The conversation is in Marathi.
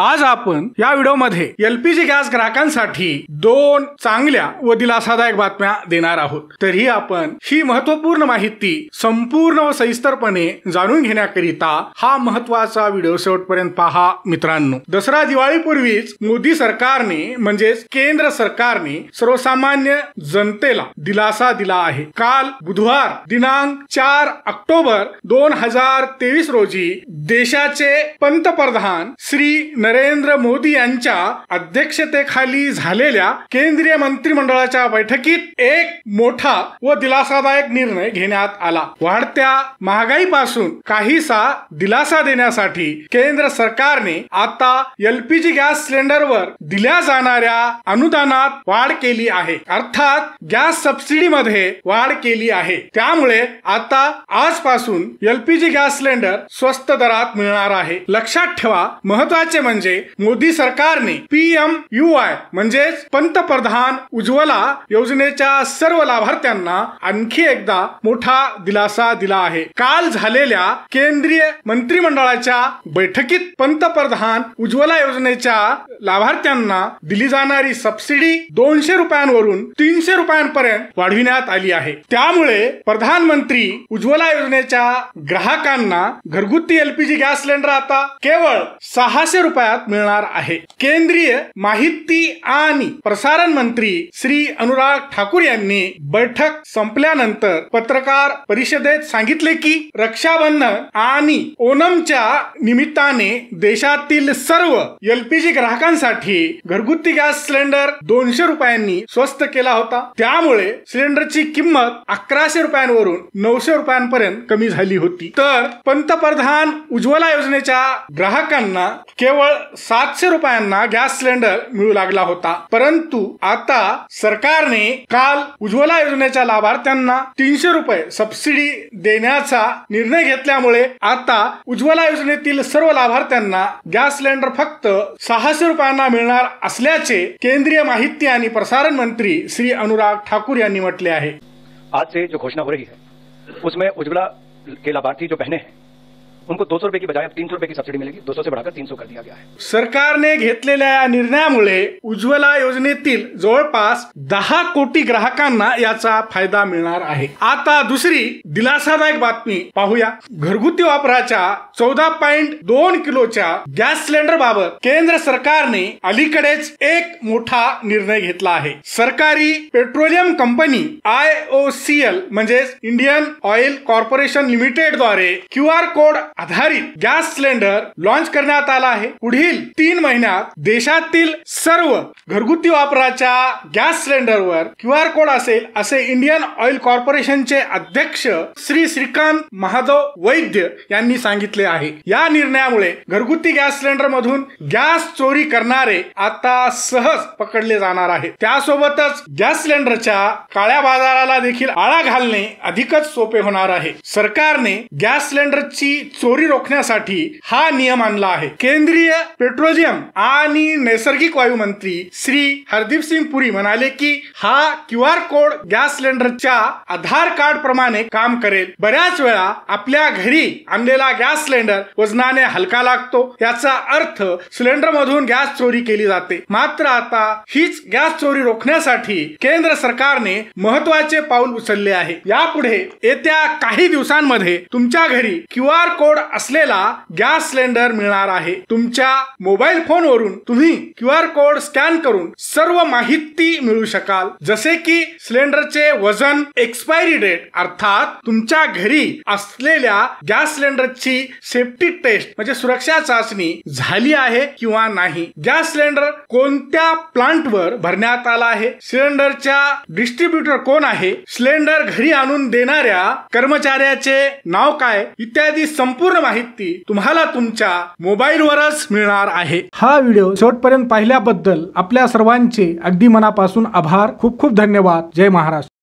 आज आपण या व्हिडिओमध्ये एलपीजी गॅस ग्राहकांसाठी दोन चांगल्या व दिलासादायक बातम्या देणार आहोत तरी आपण ही महत्वपूर्ण माहिती संपूर्ण व सविस्तरपणे जाणून घेण्याकरिता हा महत्वाचा व्हिडिओ शेवटपर्यंत पहा मित्रांनो दसरा दिवाळीपूर्वीच मोदी सरकारने म्हणजेच केंद्र सरकारने सर्वसामान्य जनतेला दिलासा दिला आहे काल बुधवार दिनांक चार ऑक्टोबर दोन हजार तेवीस रोजी देशाचे पंतप्रधान श्री नरेंद्र मोदी यांच्या अध्यक्षतेखाली झालेल्या केंद्रीय मंत्रिमंडळाच्या बैठकीत एक मोठा व दिलासादायक निर्णय घेण्यात आला वाढत्या महागाईपासून काहीसा दिलासा देण्यासाठी केंद्र सरकारने आता एलपीजी गॅस सिलेंडरवर दिल्या जाणाऱ्या अनुदानात वाढ केली आहे अर्थात गॅस सबसिडीमध्ये वाढ केली आहे त्यामुळे आता आजपासून एलपीजी गॅस सिलेंडर स्वस्त दरात मिळणार आहे लक्षात ठेवा महत्वाचे म्हणजे म्हणजे मोदी सरकारने पीएम यू आय म्हणजेच पंतप्रधान उज्ज्वला योजनेच्या सर्व लाभार्थ्यांना आणखी एकदा मोठा दिलासा दिला आहे काल झालेल्या केंद्रीय मंत्रिमंडळाच्या बैठकीत पंतप्रधान उज्ज्वला योजनेच्या लाभार्थ्यांना दिली जाणारी सबसिडी दोनशे रुपयांवरून तीनशे रुपयांपर्यंत वाढविण्यात आली आहे त्यामुळे प्रधानमंत्री उज्ज्वला योजनेच्या ग्राहकांना घरगुती एलपीजी गॅस सिलेंडर आता केवळ सहाशे रुपये रुपयात मिळणार आहे केंद्रीय माहिती आणि प्रसारण मंत्री श्री अनुराग ठाकूर यांनी बैठक संपल्यानंतर पत्रकार परिषदेत सांगितले की रक्षाबंधन आणि ओनमच्या निमित्ताने देशातील सर्व एलपीजी ग्राहकांसाठी घरगुती गॅस सिलेंडर दोनशे रुपयांनी स्वस्त केला होता त्यामुळे सिलेंडरची किंमत अकराशे रुपयांवरून नऊशे रुपयांपर्यंत कमी झाली होती तर पंतप्रधान उज्ज्वला योजनेच्या ग्राहकांना केवळ सातशे रुपयांना गॅस सिलेंडर मिळू लागला होता परंतु आता सरकारने काल उज्ज्वला योजनेच्या लाभार्थ्यांना तीनशे रुपये सबसिडी देण्याचा निर्णय घेतल्यामुळे आता उज्ज्वला योजनेतील सर्व लाभार्थ्यांना गॅस सिलेंडर फक्त सहाशे रुपयांना मिळणार असल्याचे केंद्रीय माहिती आणि प्रसारण मंत्री श्री अनुराग ठाकूर यांनी म्हटले आहे आज जो घोषणा हो है उसमें के लाभार्थी जो बहने हैं उनको दो सौ रुपए की बजाय तीन सौ रुपए की सब्सिडी मिलेगी दो सौ से बढ़ाकर तीन सौ कर दिया गया है सरकारने घेतलेल्या या निर्णयामुळे उज्ज्वला योजनेतील जवळपास दहा कोटी ग्राहकांना याचा फायदा मिळणार आहे आता दुसरी दिलासादायक बातमी पाहूया घरगुती वापराच्या चौदा पॉइंट दोन किलोच्या गॅस सिलेंडर बाबत केंद्र सरकारने अलीकडेच एक मोठा निर्णय घेतला आहे सरकारी petroleum company I O C L म्हणजेच इंडियन ऑइल कॉर्पोरेशन लिमिटेड द्वारे क्यू आर कोड आधारित गॅस सिलेंडर लॉन्च करण्यात आला आहे पुढील तीन महिन्यात देशातील सर्व घरगुती वापराच्या गॅस सिलेंडरवर क्यू आर कोड असेल असे इंडियन ऑइल कॉर्पोरेशनचे अध्यक्ष श्री श्रीकांत महादेव वैद्य यांनी सांगितले आहे या निर्णयामुळे घरगुती गॅस सिलेंडर मधून गॅस चोरी करणारे आता सहज पकडले जाणार आहे त्यासोबतच गॅस सिलेंडरच्या काळ्या बाजाराला देखील आळा घालणे अधिकच सोपे होणार आहे सरकारने गॅस सिलेंडरची चोरी रोखण्यासाठी हा नियम आणला आहे केंद्रीय पेट्रोलियम आणि नैसर्गिक वायू मंत्री श्री हरदीप सिंग पुरी म्हणाले की हा क्यू आर कोड गॅस सिलेंडरच्या आधार कार्ड प्रमाणे काम करेल बऱ्याच वेळा आपल्या घरी आणलेला गॅस सिलेंडर वजनाने हलका लागतो याचा अर्थ सिलेंडर मधून गॅस चोरी केली जाते मात्र आता हीच गॅस चोरी रोखण्यासाठी केंद्र सरकारने महत्वाचे पाऊल उचलले आहे यापुढे येत्या काही दिवसांमध्ये तुमच्या घरी क्यू आर कोड कोड असलेला गॅस सिलेंडर मिळणार आहे तुमच्या मोबाईल फोन वरून तुम्ही क्यू आर कोड स्कॅन करून सर्व माहिती मिळू शकाल जसे की सिलेंडरचे वजन एक्सपायरी डेट अर्थात तुमच्या घरी असलेल्या गॅस सिलेंडरची सेफ्टी टेस्ट म्हणजे सुरक्षा चाचणी झाली आहे किंवा नाही गॅस सिलेंडर कोणत्या प्लांट वर भरण्यात आला आहे सिलेंडरच्या डिस्ट्रीब्युटर कोण आहे सिलेंडर घरी आणून देणाऱ्या कर्मचाऱ्याचे नाव काय इत्यादी संपूर्ण संपूर्ण माहिती तुम्हाला तुमच्या मोबाईल वरच मिळणार आहे हा व्हिडिओ शेवटपर्यंत पाहिल्याबद्दल आपल्या सर्वांचे अगदी मनापासून आभार खूप खूप धन्यवाद जय महाराष्ट्र